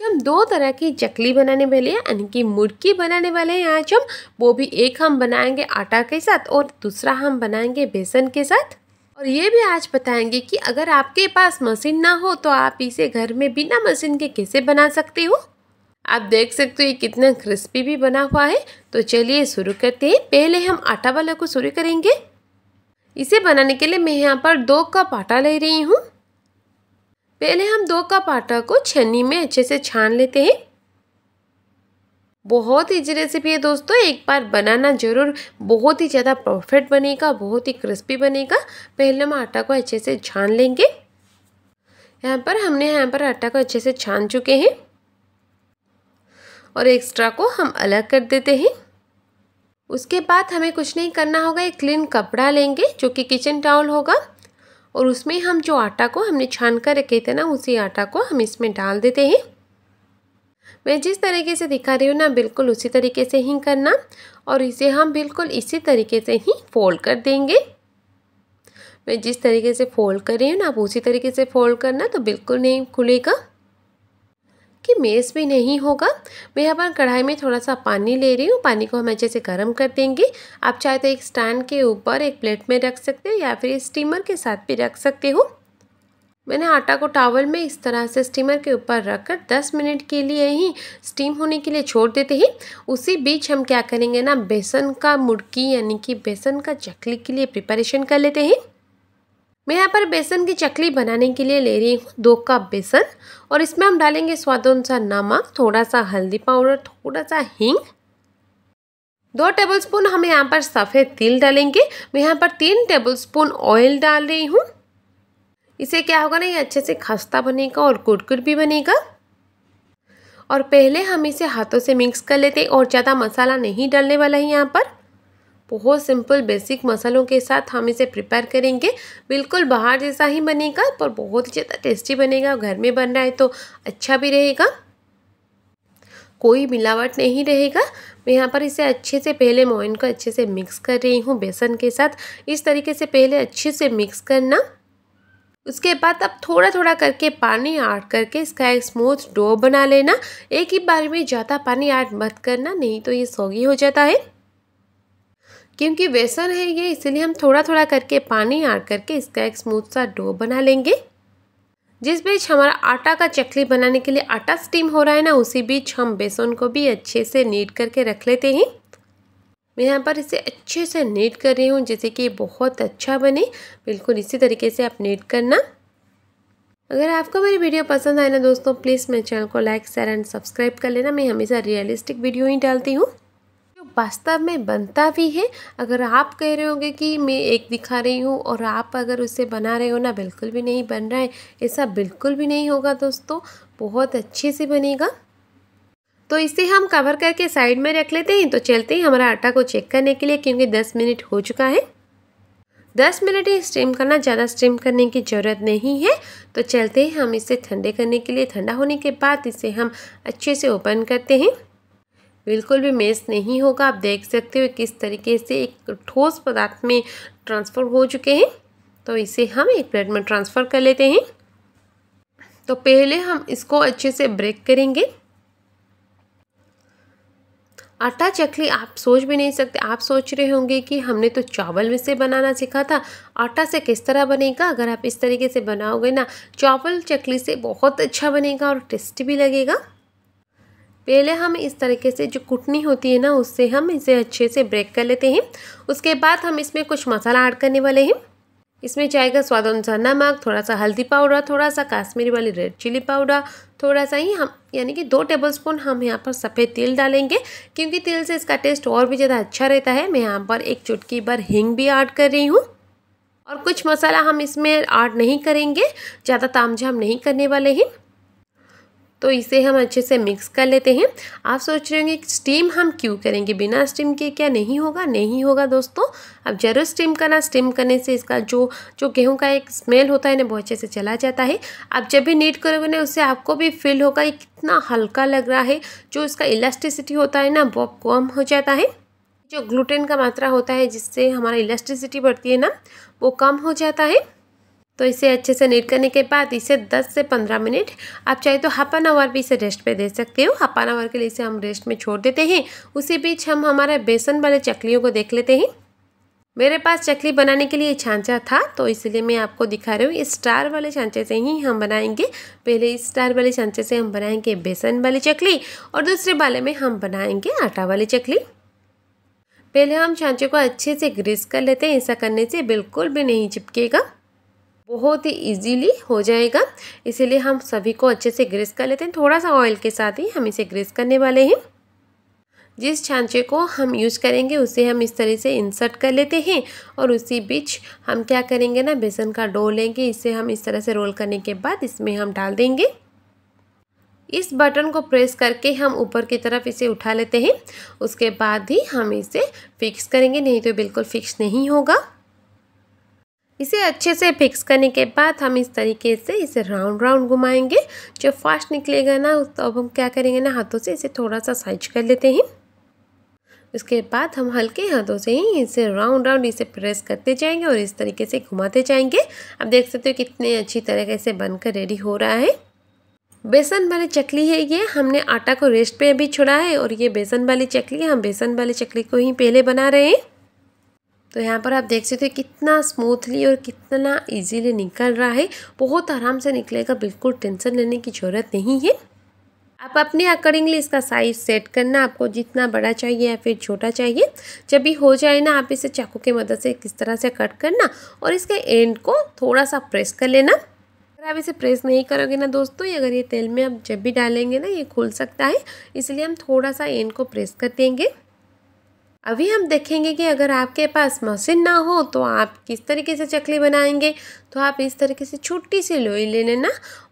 तो हम दो तरह की चकली बनाने वाले हैं यानी कि मुर्गी बनाने वाले हैं आज हम वो भी एक हम बनाएंगे आटा के साथ और दूसरा हम बनाएंगे बेसन के साथ और ये भी आज बताएंगे कि अगर आपके पास मशीन ना हो तो आप इसे घर में बिना मशीन के कैसे बना सकते हो आप देख सकते हो ये कितना क्रिस्पी भी बना हुआ है तो चलिए शुरू करते हैं पहले हम आटा वाला को शुरू करेंगे इसे बनाने के लिए मैं यहाँ पर दो कप आटा ले रही हूँ पहले हम दो कप आटा को छन्नी में अच्छे से छान लेते हैं बहुत ही रेसिपी है दोस्तों एक बार बनाना ज़रूर बहुत ही ज़्यादा परफेक्ट बनेगा बहुत ही क्रिस्पी बनेगा पहले हम आटा को अच्छे से छान लेंगे यहाँ पर हमने यहाँ पर आटा को अच्छे से छान चुके हैं और एक्स्ट्रा को हम अलग कर देते हैं उसके बाद हमें कुछ नहीं करना होगा एक क्लीन कपड़ा लेंगे जो कि किचन टाउल होगा और उसमें हम जो आटा को हमने छान कर रखे थे ना उसी आटा को हम इसमें डाल देते हैं मैं जिस तरीके से दिखा रही हूँ ना बिल्कुल उसी तरीके से ही करना और इसे हम बिल्कुल इसी तरीके से ही फोल्ड कर देंगे मैं जिस तरीके से फोल्ड कर रही हूँ ना आप उसी तरीके से फोल्ड करना तो बिल्कुल नहीं खुलेगा कि मेस भी नहीं होगा मैं यहाँ पर कढ़ाई में थोड़ा सा पानी ले रही हूँ पानी को हम अच्छे से गर्म कर देंगे आप चाहे तो एक स्टैंड के ऊपर एक प्लेट में रख सकते हो या फिर स्टीमर के साथ भी रख सकते हो मैंने आटा को टावल में इस तरह से स्टीमर के ऊपर रखकर 10 मिनट के लिए ही स्टीम होने के लिए छोड़ देते हैं उसी बीच हम क्या करेंगे ना बेसन का मुड़की यानी कि बेसन का चकली के लिए प्रिपरेशन कर लेते हैं मैं यहाँ पर बेसन की चकली बनाने के लिए ले रही हूँ दो कप बेसन और इसमें हम डालेंगे स्वाद अनुसार नमक थोड़ा सा हल्दी पाउडर थोड़ा सा हींग दो टेबलस्पून हम यहाँ पर सफ़ेद तिल डालेंगे मैं यहाँ पर तीन टेबलस्पून ऑयल डाल रही हूँ इसे क्या होगा ना ये अच्छे से खस्ता बनेगा और कुरकुर भी बनेगा और पहले हम इसे हाथों से मिक्स कर लेते हैं और ज़्यादा मसाला नहीं डालने वाला है यहाँ पर बहुत सिंपल बेसिक मसालों के साथ हम इसे प्रिपेयर करेंगे बिल्कुल बाहर जैसा ही बनेगा पर बहुत ही ज़्यादा टेस्टी बनेगा घर में बन रहा है तो अच्छा भी रहेगा कोई मिलावट नहीं रहेगा मैं यहाँ पर इसे अच्छे से पहले मोइन को अच्छे से मिक्स कर रही हूँ बेसन के साथ इस तरीके से पहले अच्छे से मिक्स करना उसके बाद अब थोड़ा थोड़ा करके पानी ऐड करके इसका एक स्मूथ डो बना लेना एक ही बार में ज़्यादा पानी ऐड मत करना नहीं तो ये सोगी हो जाता है क्योंकि बेसन है ये इसलिए हम थोड़ा थोड़ा करके पानी आड़ करके इसका एक स्मूथ सा डो बना लेंगे जिस बीच हमारा आटा का चकली बनाने के लिए आटा स्टीम हो रहा है ना उसी बीच हम बेसन को भी अच्छे से नीट करके रख लेते हैं मैं यहाँ पर इसे अच्छे से नीट कर रही हूँ जैसे कि बहुत अच्छा बने बिल्कुल इसी तरीके से आप नीट करना अगर आपको मेरी वीडियो पसंद आए ना दोस्तों प्लीज़ मेरे चैनल को लाइक शेयर एंड सब्सक्राइब कर लेना मैं हमेशा रियलिस्टिक वीडियो ही डालती हूँ पास्ता में बनता भी है अगर आप कह रहे होंगे कि मैं एक दिखा रही हूँ और आप अगर उसे बना रहे हो ना बिल्कुल भी नहीं बन रहा है ऐसा बिल्कुल भी नहीं होगा दोस्तों बहुत अच्छे से बनेगा तो इसे हम कवर करके साइड में रख लेते हैं तो चलते हैं हमारा आटा को चेक करने के लिए क्योंकि दस मिनट हो चुका है दस मिनट ही स्टीम करना ज़्यादा स्टीम करने की ज़रूरत नहीं है तो चलते हैं हम इसे ठंडे करने के लिए ठंडा होने के बाद इसे हम अच्छे से ओपन करते हैं बिल्कुल भी मेस नहीं होगा आप देख सकते हो किस तरीके से एक ठोस पदार्थ में ट्रांसफ़र हो चुके हैं तो इसे हम एक प्लेट में ट्रांसफ़र कर लेते हैं तो पहले हम इसको अच्छे से ब्रेक करेंगे आटा चकली आप सोच भी नहीं सकते आप सोच रहे होंगे कि हमने तो चावल में से बनाना सीखा था आटा से किस तरह बनेगा अगर आप इस तरीके से बनाओगे ना चावल चकली से बहुत अच्छा बनेगा और टेस्टी भी लगेगा पहले हम इस तरीके से जो कुटनी होती है ना उससे हम इसे अच्छे से ब्रेक कर लेते हैं उसके बाद हम इसमें कुछ मसाला ऐड करने वाले हैं इसमें जाएगा स्वाद अनुसार नमक थोड़ा सा हल्दी पाउडर थोड़ा सा काश्मीरी वाली रेड चिली पाउडर थोड़ा सा ही हम यानी कि दो टेबलस्पून हम यहाँ पर सफ़ेद तिल डालेंगे क्योंकि तिल से इसका टेस्ट और भी ज़्यादा अच्छा रहता है मैं यहाँ पर एक चुटकी भर हींग भी ऐड कर रही हूँ और कुछ मसाला हम इसमें ऐड नहीं करेंगे ज़्यादा तामझाम नहीं करने वाले हैं तो इसे हम अच्छे से मिक्स कर लेते हैं आप सोच रहे होंगे स्टीम हम क्यों करेंगे बिना स्टीम के क्या नहीं होगा नहीं होगा दोस्तों अब ज़रूर स्टीम करना स्टीम करने से इसका जो जो गेहूं का एक स्मेल होता है ना बहुत अच्छे से चला जाता है आप जब भी नीट करोगे ना उससे आपको भी फील होगा कि कितना हल्का लग रहा है जो इसका इलास्टिसिटी होता है ना बहुत कम हो जाता है जो ग्लूटेन का मात्रा होता है जिससे हमारा इलास्टिसिटी बढ़ती है ना वो कम हो जाता है तो इसे अच्छे से नीट करने के बाद इसे 10 से 15 मिनट आप चाहे तो हाफ एन आवर भी इसे रेस्ट पे दे सकते हो हाफ एन आवर के लिए इसे हम रेस्ट में छोड़ देते हैं उसी बीच हम हमारे बेसन वाले चकलियों को देख लेते हैं मेरे पास चकली बनाने के लिए छांचा था तो इसलिए मैं आपको दिखा रही हूँ इस स्टार वाले छांचे से ही हम बनाएंगे पहले इस स्टार वाले छांचे से हम बनाएंगे बेसन वाली चकली और दूसरे वाले में हम बनाएंगे आटा वाली चकली पहले हम छांचे को अच्छे से ग्रीस कर लेते हैं ऐसा करने से बिल्कुल भी नहीं चिपकेगा बहुत ही इजीली हो जाएगा इसीलिए हम सभी को अच्छे से ग्रेस कर लेते हैं थोड़ा सा ऑयल के साथ ही हम इसे ग्रेस करने वाले हैं जिस छांचे को हम यूज़ करेंगे उसे हम इस तरह से इंसर्ट कर लेते हैं और उसी बीच हम क्या करेंगे ना बेसन का डो लेंगे इसे हम इस तरह से रोल करने के बाद इसमें हम डाल देंगे इस बटन को प्रेस करके हम ऊपर की तरफ इसे उठा लेते हैं उसके बाद ही हम इसे फिक्स करेंगे नहीं तो बिल्कुल फिक्स नहीं होगा इसे अच्छे से फिक्स करने के बाद हम इस तरीके से इसे राउंड राउंड घुमाएंगे जो फास्ट निकलेगा ना तो अब हम क्या करेंगे ना हाथों से इसे थोड़ा सा साइज कर लेते हैं उसके बाद हम हल्के हाथों से ही इसे राउंड राउंड इसे प्रेस करते जाएंगे और इस तरीके से घुमाते जाएंगे आप देख सकते हो कितने अच्छी तरह से बनकर रेडी हो रहा है बेसन वाली चकली है ये हमने आटा को रेस्ट पे अभी छोड़ा है और ये बेसन वाली चकली हम बेसन वाली चकली को ही पहले बना रहे हैं तो यहाँ पर आप देख सकते हो कितना स्मूथली और कितना इजीली निकल रहा है बहुत आराम से निकलेगा बिल्कुल टेंशन लेने की ज़रूरत नहीं है आप अपने अकॉर्डिंगली इसका साइज सेट करना आपको जितना बड़ा चाहिए या फिर छोटा चाहिए जब भी हो जाए ना आप इसे चाकू की मदद से किस तरह से कट करना और इसके एंड को थोड़ा सा प्रेस कर लेना अगर आप इसे प्रेस नहीं करोगे ना दोस्तों अगर ये तेल में आप जब भी डालेंगे ना ये खुल सकता है इसलिए हम थोड़ा सा एंड को प्रेस कर देंगे अभी हम देखेंगे कि अगर आपके पास मशीन ना हो तो आप किस तरीके से चकली बनाएंगे तो आप इस तरीके से छोटी सी लोई ले लेना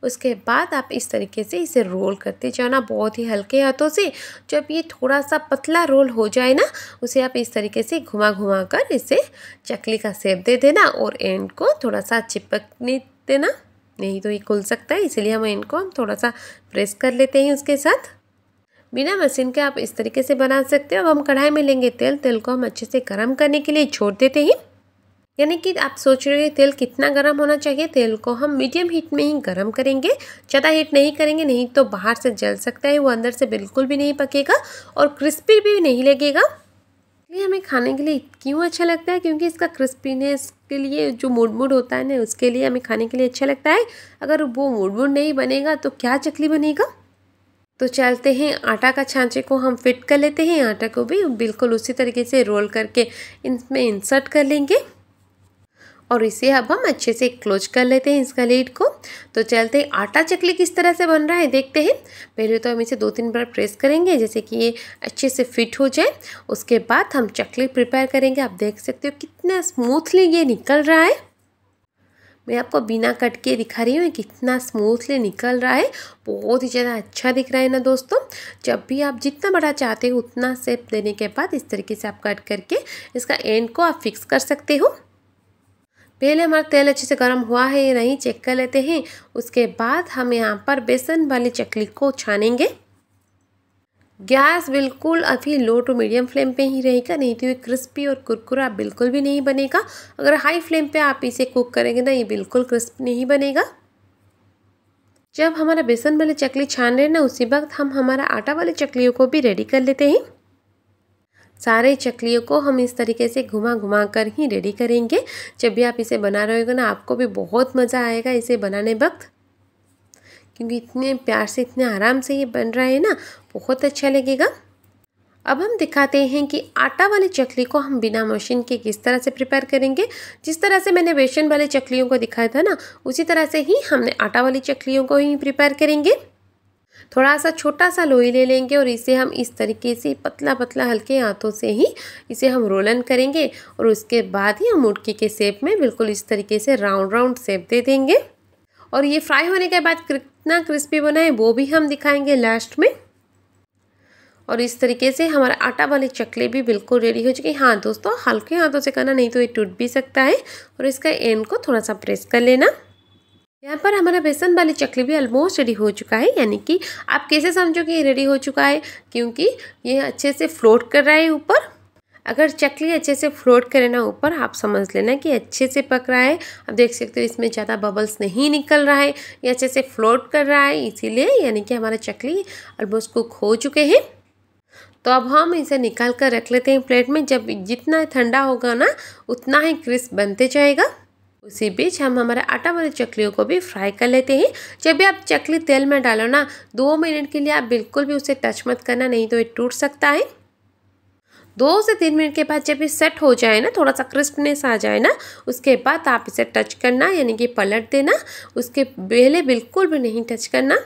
उसके बाद आप इस तरीके से इसे रोल करते जाना बहुत ही हल्के हाथों से जब ये थोड़ा सा पतला रोल हो जाए ना उसे आप इस तरीके से घुमा घुमा कर इसे चकली का सेप दे देना और एंड को थोड़ा सा चिपकने देना नहीं तो ये खुल सकता है इसलिए हम इनको हम थोड़ा सा प्रेस कर लेते हैं उसके साथ बिना मशीन के आप इस तरीके से बना सकते हो अब हम कढ़ाई में लेंगे तेल तेल को हम अच्छे से गर्म करने के लिए छोड़ देते हैं यानी कि आप सोच रहे हो तेल कितना गर्म होना चाहिए तेल को हम मीडियम हीट में ही गर्म करेंगे ज़्यादा हीट नहीं करेंगे नहीं तो बाहर से जल सकता है वो अंदर से बिल्कुल भी नहीं पकेगा और क्रिस्पी भी नहीं लगेगा ये हमें खाने के लिए क्यों अच्छा लगता है क्योंकि इसका क्रिस्पीनेस के लिए जो मूड मूड होता है ना उसके लिए हमें खाने के लिए अच्छा लगता है अगर वो मूड मूड नहीं बनेगा तो क्या चकली बनेगा तो चलते हैं आटा का छांचे को हम फिट कर लेते हैं आटा को भी बिल्कुल उसी तरीके से रोल करके इसमें इंसर्ट कर लेंगे और इसे अब हम अच्छे से क्लोज कर लेते हैं इसका लीड को तो चलते हैं आटा चकली किस तरह से बन रहा है देखते हैं पहले तो हम इसे दो तीन बार प्रेस करेंगे जैसे कि ये अच्छे से फिट हो जाए उसके बाद हम चकली प्रिपेयर करेंगे आप देख सकते हो कितना स्मूथली ये निकल रहा है मैं आपको बिना कट के दिखा रही हूँ कितना स्मूथली निकल रहा है बहुत ही ज़्यादा अच्छा दिख रहा है ना दोस्तों जब भी आप जितना बड़ा चाहते हो उतना सेप देने के बाद इस तरीके से आप कट करके इसका एंड को आप फिक्स कर सकते हो पहले हमारा तेल अच्छे से गर्म हुआ है या नहीं चेक कर लेते हैं उसके बाद हम यहाँ पर बेसन वाली चकली को छानेंगे गैस बिल्कुल अभी लो टू मीडियम फ्लेम पे ही रहेगा नहीं तो ये क्रिस्पी और कुरकुरा बिल्कुल भी नहीं बनेगा अगर हाई फ्लेम पे आप इसे कुक करेंगे ना ये बिल्कुल क्रिस्प नहीं बनेगा जब हमारा बेसन वाली चकली छान रहे ना उसी वक्त हम हमारा आटा वाली चकलियों को भी रेडी कर लेते हैं सारे चकलियों को हम इस तरीके से घुमा घुमा कर ही रेडी करेंगे जब भी आप इसे बना रहे हो ना आपको भी बहुत मज़ा आएगा इसे बनाने वक्त क्योंकि इतने प्यार से इतने आराम से ये बन रहा है ना बहुत अच्छा लगेगा अब हम दिखाते हैं कि आटा वाली चकली को हम बिना मशीन के किस तरह से प्रिपेयर करेंगे जिस तरह से मैंने बेसन वाली चकलियों को दिखाया था ना उसी तरह से ही हमने आटा वाली चकलियों को ही प्रिपेयर करेंगे थोड़ा सा छोटा सा लोई ले लेंगे और इसे हम इस तरीके से पतला पतला हल्के हाथों से ही इसे हम रोलन करेंगे और उसके बाद ही हम मुटकी के शेप में बिल्कुल इस तरीके से राउंड राउंड शेप दे देंगे और ये फ्राई होने के बाद कितना क्रिस्पी बना है वो भी हम दिखाएंगे लास्ट में और इस तरीके से हमारा आटा वाले चकले भी बिल्कुल रेडी हो चुके हैं हाँ दोस्तों हल्के हाथों से करना नहीं तो ये टूट भी सकता है और इसका एंड को थोड़ा सा प्रेस कर लेना यहाँ पर हमारा बेसन वाली चकली भी ऑलमोस्ट रेडी हो चुका है यानी कि आप कैसे समझो कि ये रेडी हो चुका है क्योंकि ये अच्छे से फ्लोट कर रहा है ऊपर अगर चकली अच्छे से फ्लोट करे ना ऊपर आप समझ लेना कि अच्छे से पक रहा है आप देख सकते हो इसमें ज़्यादा बबल्स नहीं निकल रहा है ये अच्छे से फ्लोट कर रहा है इसीलिए यानी कि हमारा चकली ऑलमोस्ट कुक हो चुके हैं तो अब हम इसे निकाल कर रख लेते हैं प्लेट में जब जितना ठंडा होगा ना उतना ही क्रिस्प बनते जाएगा उसी बीच हम हमारे आटा वाली चकलियों को भी फ्राई कर लेते हैं जब भी आप चकली तेल में डालो ना दो मिनट के लिए आप बिल्कुल भी उसे टच मत करना नहीं तो ये टूट सकता है दो से तीन मिनट के बाद जब ये सेट हो जाए ना थोड़ा सा क्रिस्पनेस आ जाए ना उसके बाद आप इसे टच करना यानी कि पलट देना उसके पहले बिल्कुल भी नहीं टच करना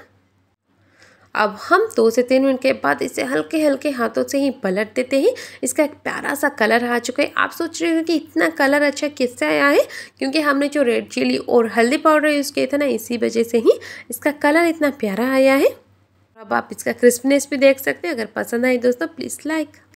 अब हम दो से तीन मिनट के बाद इसे हल्के हल्के हाथों से ही पलट देते हैं इसका एक प्यारा सा कलर आ चुका है आप सोच रहे हो कि इतना कलर अच्छा किससे आया है क्योंकि हमने जो रेड चिली और हल्दी पाउडर यूज़ किया था ना इसी वजह से ही इसका कलर इतना प्यारा आया है अब आप इसका क्रिस्पनेस भी देख सकते हैं अगर पसंद आए दोस्तों प्लीज़ लाइक